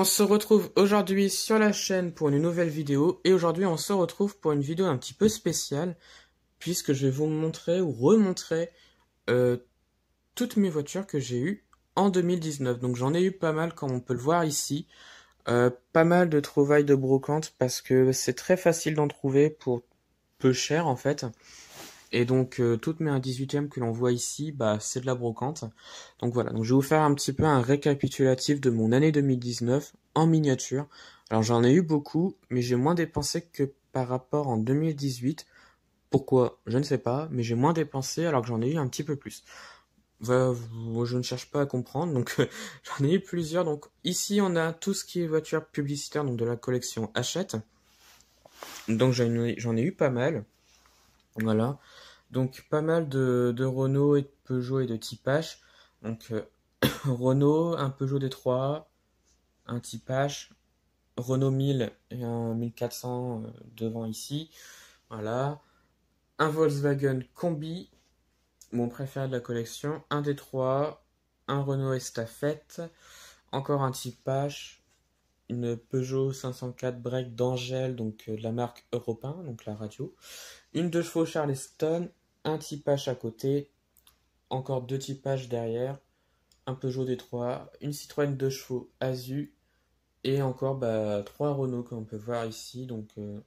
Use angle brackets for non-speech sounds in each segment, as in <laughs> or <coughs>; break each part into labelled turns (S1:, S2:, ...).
S1: on se retrouve aujourd'hui sur la chaîne pour une nouvelle vidéo. Et aujourd'hui, on se retrouve pour une vidéo un petit peu spéciale, puisque je vais vous montrer ou remontrer euh, toutes mes voitures que j'ai eues en 2019. Donc j'en ai eu pas mal, comme on peut le voir ici. Euh, pas mal de trouvailles de brocante, parce que c'est très facile d'en trouver pour peu cher, en fait. Et donc euh, toutes mes 18e que l'on voit ici, bah, c'est de la brocante. Donc voilà, donc je vais vous faire un petit peu un récapitulatif de mon année 2019 en miniature. Alors j'en ai eu beaucoup, mais j'ai moins dépensé que par rapport en 2018. Pourquoi Je ne sais pas, mais j'ai moins dépensé alors que j'en ai eu un petit peu plus. je ne cherche pas à comprendre, donc <laughs> j'en ai eu plusieurs. Donc ici on a tout ce qui est voiture publicitaire, donc de la collection Hachette. Donc j'en ai eu pas mal. Voilà. Donc pas mal de, Renault et de Peugeot et de Tipache, Donc euh, <coughs> Renault, un Peugeot D3, un h Renault 1000 et un 1400 euh, devant ici. Voilà. Un Volkswagen Combi, mon préféré de la collection. Un D3, un Renault Estafette, encore un Tipage une Peugeot 504 break d'Angèle, donc euh, de la marque Europe donc la radio, une de chevaux Charleston, un typage à côté, encore deux typages derrière, un Peugeot D3, une Citroën 2 chevaux Azu, et encore bah, trois Renault qu'on peut voir ici, donc euh,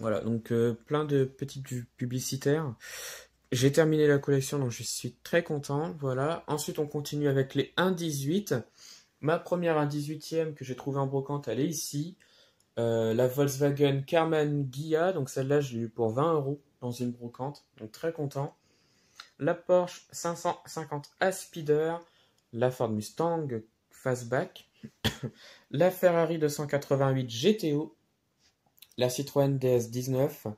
S1: voilà, donc euh, plein de petites publicitaires. J'ai terminé la collection, donc je suis très content. Voilà. Ensuite, on continue avec les 1,18. Ma première, un 18ème que j'ai trouvé en brocante, elle est ici. Euh, la Volkswagen Carmen Ghia, donc celle-là, je l'ai eu pour 20 euros dans une brocante, donc très content. La Porsche 550 Aspider, la Ford Mustang Fastback, <coughs> la Ferrari 288 GTO, la Citroën DS19,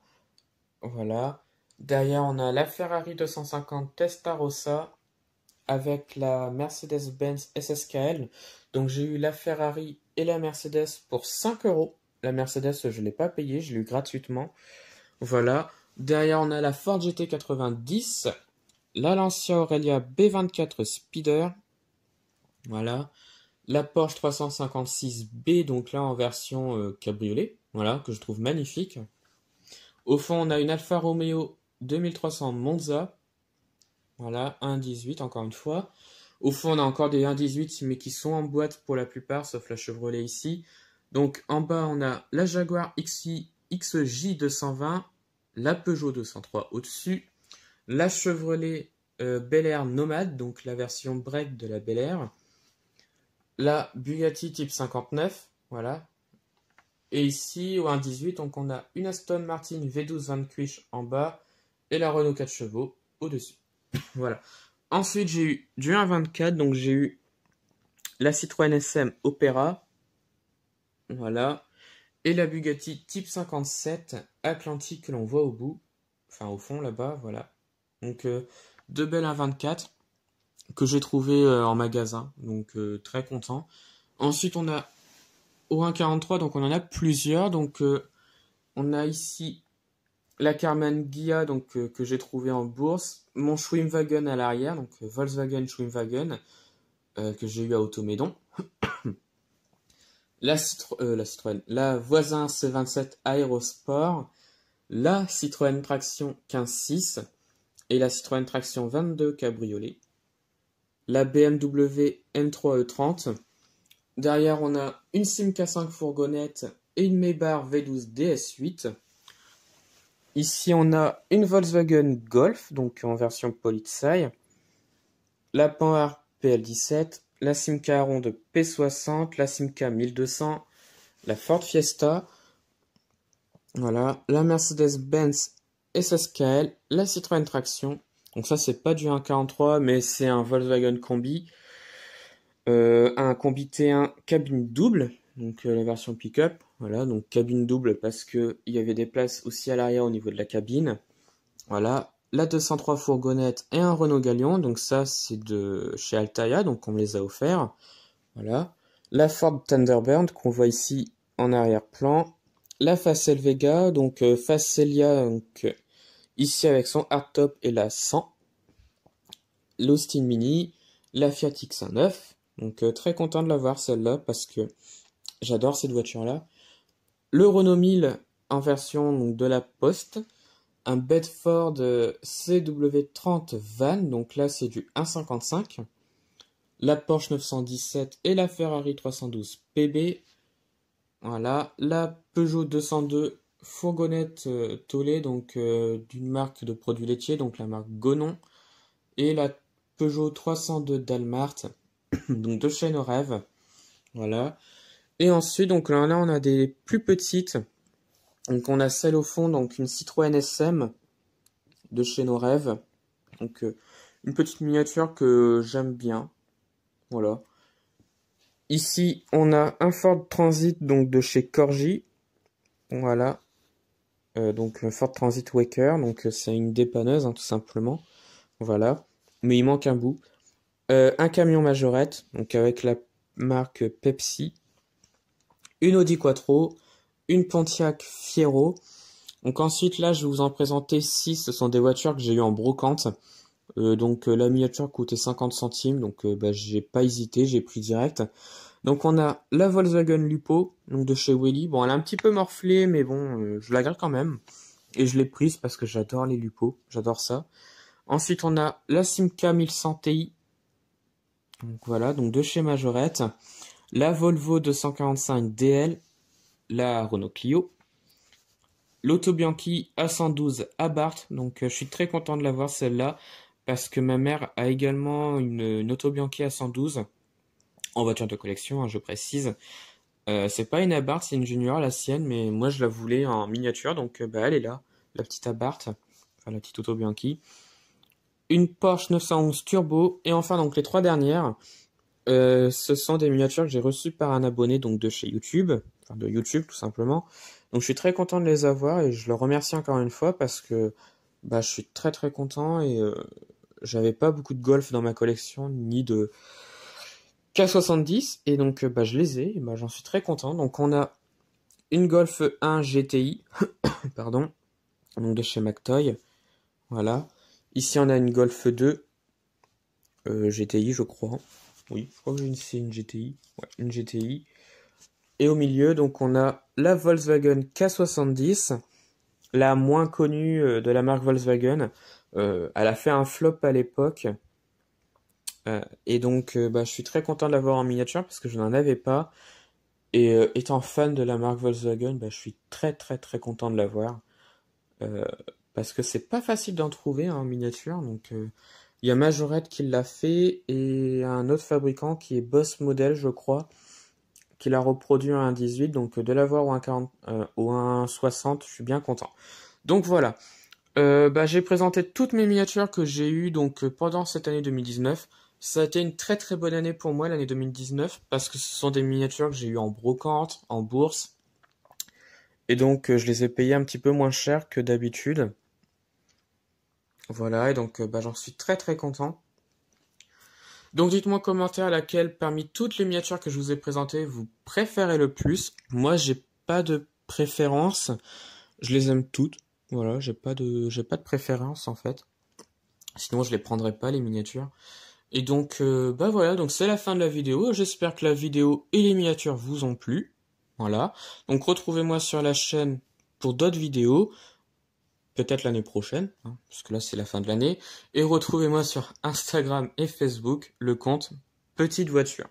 S1: voilà. Derrière, on a la Ferrari 250 Testarossa, avec la Mercedes-Benz SSKL. Donc j'ai eu la Ferrari et la Mercedes pour 5 euros. La Mercedes, je ne l'ai pas payée, je l'ai eu gratuitement. Voilà. Derrière, on a la Ford GT90, la Lancia Aurelia B24 Speeder. Voilà. La Porsche 356B, donc là en version euh, cabriolet. Voilà, que je trouve magnifique. Au fond, on a une Alfa Romeo 2300 Monza. Voilà, 1,18 encore une fois. Au fond, on a encore des 1,18 mais qui sont en boîte pour la plupart, sauf la Chevrolet ici. Donc en bas, on a la Jaguar XJ 220, la Peugeot 203 au-dessus, la Chevrolet euh, Bel Air Nomade, donc la version break de la Bel Air, la Bugatti Type 59, voilà. Et ici, au 1.18, donc on a une Aston Martin V12 Vanquish en bas et la Renault 4 chevaux au-dessus. Voilà. Ensuite, j'ai eu du 1.24, donc j'ai eu la Citroën SM Opera. Voilà. Et la Bugatti Type 57 Atlantique que l'on voit au bout. Enfin, au fond, là-bas, voilà. Donc, euh, deux belles 1.24, que j'ai trouvé euh, en magasin. Donc, euh, très content. Ensuite, on a au 143, donc on en a plusieurs. Donc, on a ici la Carmen Ghia donc euh, que j'ai trouvé en bourse, mon Schwimmwagen à l'arrière donc euh, Volkswagen Schwimmwagen euh, que j'ai eu à Automédon. <coughs> la, la Citroën, la voisin C27 Aerosport, la Citroën Traction 15.6 et la Citroën Traction 22 Cabriolet, la BMW M3 E30. Derrière, on a une Simca 5 fourgonnette et une Mebar V12 DS8. Ici, on a une Volkswagen Golf, donc en version Polizei, la Panhard PL17, la Simca ronde P60, la Simca 1200, la Ford Fiesta, voilà, la Mercedes-Benz SSKL, la Citroën Traction. Donc ça, c'est pas du 1.43, mais c'est un Volkswagen Combi, euh, un Combi T1 cabine double, donc euh, la version pick-up. Voilà, donc cabine double parce qu'il y avait des places aussi à l'arrière au niveau de la cabine. Voilà, la 203 fourgonnette et un Renault Galion. Donc ça, c'est de chez Altaya, donc on me les a offerts. Voilà. La Ford Thunderbird qu'on voit ici en arrière-plan. La Facel Vega, donc euh, Facelia, donc ici avec son hardtop et la 100. L'Austin Mini, la Fiat x 9 Donc euh, très content de l'avoir celle-là parce que j'adore cette voiture-là le Renault 1000 en version donc, de la Poste, un Bedford euh, CW30 Van, donc là c'est du 1,55, la Porsche 917 et la Ferrari 312 PB, voilà, la Peugeot 202 fourgonnette euh, Tolé, donc euh, d'une marque de produits laitiers, donc la marque Gonon, et la Peugeot 302 Dalmart, <coughs> donc de au Rêve, voilà. Et ensuite, donc là, on a des plus petites. Donc on a celle au fond, donc une Citroën SM de chez Nos Rêves. Donc euh, une petite miniature que j'aime bien. Voilà. Ici, on a un Ford Transit donc de chez Corgi. Voilà. Euh, donc le Ford Transit Waker, donc euh, c'est une dépanneuse hein, tout simplement. Voilà. Mais il manque un bout. un camion majorette, donc avec la marque Pepsi une Audi Quattro, une Pontiac Fiero. Donc ensuite là je vais vous en présenter 6, ce sont des voitures que j'ai eues en brocante. Euh, donc euh, la miniature coûtait 50 centimes, donc euh, bah, j'ai pas hésité, j'ai pris direct. Donc on a la Volkswagen Lupo, donc de chez Willy. Bon elle est un petit peu morflée, mais bon je la garde quand même. Et je l'ai prise parce que j'adore les Lupo, j'adore ça. Ensuite on a la Simca 1100 Ti. Donc voilà, donc de chez Majorette la Volvo 245 DL, la Renault Clio, l'Auto Bianchi A112 Abarth. Donc, euh, je suis très content de l'avoir celle-là parce que ma mère a également une, Auto Bianchi A112 en voiture de collection, hein, je précise. Euh, c'est pas une Abarth, c'est une Junior, la sienne, mais moi je la voulais en miniature, donc euh, bah, elle est là, la petite Abarth, enfin la petite Auto Bianchi. Une Porsche 911 Turbo, et enfin donc les trois dernières, euh, ce sont des miniatures que j'ai reçues par un abonné donc de chez YouTube, de YouTube tout simplement. Donc je suis très content de les avoir et je le remercie encore une fois parce que bah, je suis très très content et euh, j'avais pas beaucoup de golf dans ma collection ni de K70 et donc euh, bah, je les ai et bah, j'en suis très content. Donc on a une Golf 1 GTI, <coughs> pardon, donc de chez McToy, voilà. Ici on a une Golf 2 euh, GTI je crois. Oui, je crois que c'est une GTI. Ouais, une GTI. Et au milieu, donc on a la Volkswagen K70, la moins connue euh, de la marque Volkswagen. Euh, elle a fait un flop à l'époque. Euh, et donc, bah, je suis très content de l'avoir en miniature parce que je n'en avais pas. Et étant fan de la marque Volkswagen, bah, je suis très très très content de l'avoir. parce que c'est pas facile d'en trouver hein, en miniature. Donc, il y a Majorette qui l'a fait et un autre fabricant qui est Boss Model, je crois, qui l'a reproduit en 1.18. Donc euh, de l'avoir au 40 euh, 1.60, je suis bien content. Donc voilà. Euh, bah, j'ai présenté toutes mes miniatures que j'ai eues donc, euh, pendant cette année 2019. Ça a été une très très bonne année pour moi, l'année 2019, parce que ce sont des miniatures que j'ai eues en brocante, en bourse. Et donc, je les ai payées un petit peu moins cher que d'habitude. Voilà, et donc euh, bah, j'en suis très très content. Donc dites-moi en commentaire laquelle parmi toutes les miniatures que je vous ai présentées vous préférez le plus. Moi j'ai pas de préférence, je les aime toutes. Voilà, j'ai pas de j'ai pas de préférence en fait. Sinon je les prendrais pas les miniatures. Et donc euh, bah voilà, donc c'est la fin de la vidéo. J'espère que la vidéo et les miniatures vous ont plu. Voilà. Donc retrouvez-moi sur la chaîne pour d'autres vidéos peut-être l'année prochaine, hein, parce que là c'est la fin de l'année. Et retrouvez-moi sur Instagram et Facebook, le compte Petite Voiture.